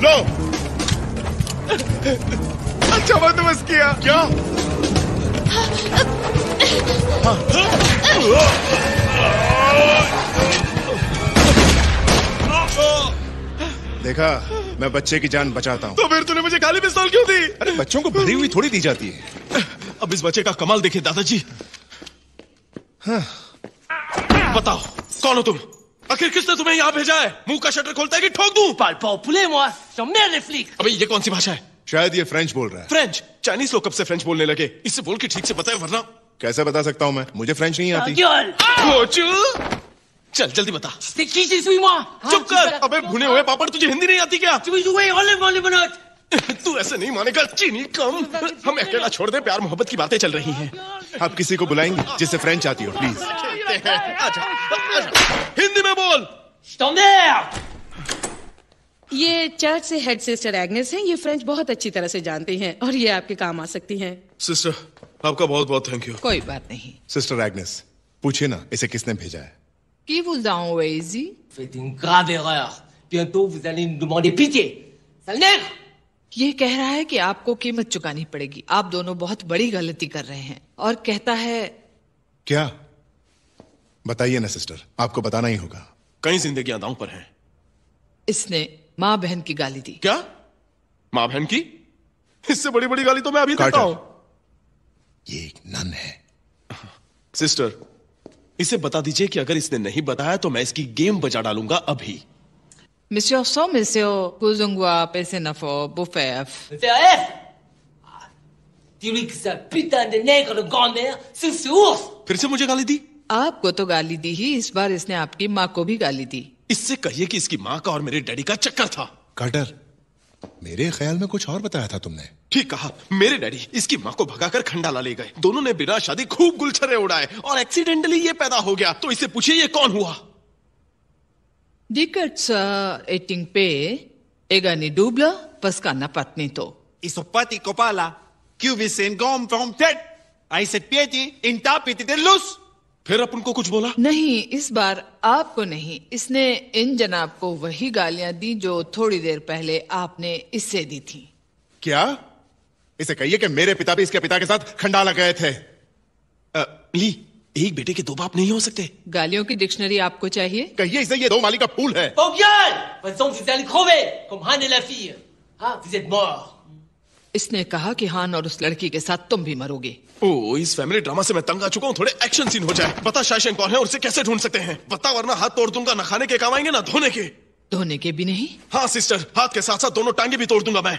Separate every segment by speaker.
Speaker 1: लो अच्छा बंदोबस्त तो किया क्या देखा मैं बच्चे की जान बचाता हूँ तो फिर तूने मुझे खाली पिस्तौल क्यों दी अरे बच्चों को भरी हुई थोड़ी दी जाती है अब इस बच्चे का कमाल देखिए दादाजी हाँ। बताओ कौन हो तुम आखिर किसने तुम्हें यहाँ भेजा है मुंह का शटर खोलता है कि ठोक दूं पाल पॉपुलेमो समय रेफ्लिक अबे ये कौन सी भाषा है शायद ये फ्रेंच बोल रहा है फ्रेंच चाइनीज लोग कब से फ्रेंच बोलने लगे इससे बोल के ठीक से बताए वरना कैसे बता सकता हूँ मैं मुझे फ्रेंच नहीं आती चल जल्दी बता चुप ah, कर अबे भुने हुए पापड़ तुझे हिंदी नहीं आती क्या तू ऐसे नहीं मानेगा चीनी कम हम अकेला छोड़ दे प्यार मोहब्बत की बातें चल रही हैं आप किसी को बुलाएंगे जिससे फ्रेंच आती हो प्लीज आजा,
Speaker 2: ये चर्च से हेड सिस्टर एग्नेस हैं ये फ्रेंच बहुत अच्छी तरह से जानती हैं और ये आपके काम आ सकती हैं
Speaker 1: सिस्टर आपका बहुत बहुत थैंक यू कोई बात नहीं सिस्टर एग्नेस पूछिए ना इसे किसने भेजा है
Speaker 2: Qui vous envoie ici
Speaker 1: Faites une grave erreur. Bientôt, vous allez nous demander pitié.
Speaker 2: Sale ये कह रहा है कि आपको कीमत चुकानी पड़ेगी आप दोनों बहुत बड़ी गलती कर रहे हैं और कहता है
Speaker 1: क्या बताइए ना सिस्टर आपको बताना ही होगा कई जिंदगियां दांव पर हैं
Speaker 2: इसने मां बहन की गाली दी
Speaker 1: क्या मां बहन की इससे बड़ी बड़ी गाली तो मैं अभी देता हूं ये एक नन है सिस्टर इसे बता दीजिए कि अगर इसने नहीं बताया तो मैं इसकी गेम बजा डालूंगा अभी
Speaker 2: मिस्यो सो मिस्यो कुजुंगवा पैसे नफो बुफेफ फिर से मुझे गाली दी आपको तो गाली दी ही इस बार इसने आपकी माँ को भी गाली दी इससे
Speaker 1: कहिए कि इसकी माँ का और मेरे डैडी का चक्कर था कार्टर मेरे ख्याल में कुछ और बताया था तुमने ठीक कहा मेरे डैडी इसकी माँ को भगाकर खंडाला ले गए दोनों ने बिना शादी खूब गुलछरे उड़ाए और एक्सीडेंटली ये पैदा हो गया तो इसे पूछिए ये कौन हुआ
Speaker 2: एटिंग पे Dikatsa etingpe ega ni dubla paskana patnito. Isopati
Speaker 1: kopala, cubis en gom from tet. I said pieti
Speaker 2: in tapiti de luz. फिर अपन को कुछ बोला नहीं इस बार आपको नहीं इसने इन जनाब को वही गालियां दी जो थोड़ी देर पहले आपने इससे दी थी
Speaker 1: क्या इसे कहिए कि मेरे पिता भी इसके पिता के साथ खंडाला गए थे आ, एक बेटे के दो बाप नहीं हो सकते
Speaker 2: गालियों की डिक्शनरी आपको चाहिए कहिए इसे ये दो माली का फूल है इसने कहा कि हान और उस लड़की के साथ तुम भी मरोगे ओ इस फैमिली ड्रामा से मैं तंग आ चुका हूँ थोड़े
Speaker 1: एक्शन सीन हो जाए बता शायशन कौन है और उसे कैसे ढूंढ सकते हैं बता वरना हाथ तोड़ दूंगा ना खाने के काम आएंगे ना धोने के धोने के भी नहीं हाँ सिस्टर हाथ के साथ साथ दोनों टांगे भी तोड़ दूंगा मैं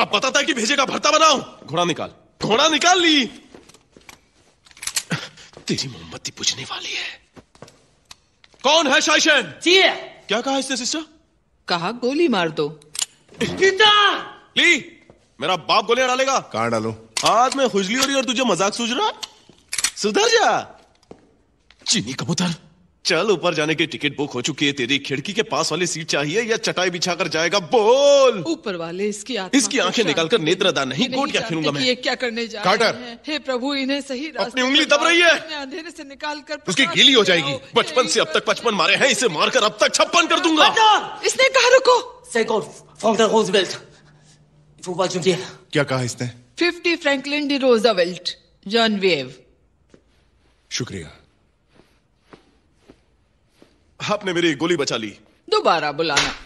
Speaker 1: अब पता था कि भेजे का भरता बनाओ घोड़ा निकाल घोड़ा निकाल ली तेरी मोमबत्ती बुझने वाली है कौन है शायशन जी क्या कहा
Speaker 2: इसने सिस्टर कहा गोली मार दो
Speaker 1: ली मेरा बाप गोलियां डालेगा कहा डालू आज मैं खुजली हो रही और तुझे मजाक सूझ रहा सुधर जा चीनी कबूतर चल ऊपर जाने की टिकट बुक हो चुकी है तेरी खिड़की के पास वाली सीट चाहिए या चटाई बिछा कर जाएगा बोल
Speaker 2: ऊपर वाले इसकी आत्मा इसकी आंखें निकालकर
Speaker 1: नेत्रदा नहीं कोट क्या खेलूंगा मैं ये
Speaker 2: क्या करने जा काटर हे प्रभु इन्हें सही रास्ते अपनी उंगली दब रही है अंधेरे से निकाल कर उसकी
Speaker 1: गीली हो जाएगी बचपन से अब तक पचपन मारे हैं इसे मारकर अब तक छप्पन कर
Speaker 2: दूंगा इसने कहा रुको फूफा चुनती है क्या कहा इसने fifty Franklin D Roosevelt John वेव
Speaker 1: शुक्रिया आपने मेरी गोली बचा ली
Speaker 2: दोबारा बुलाना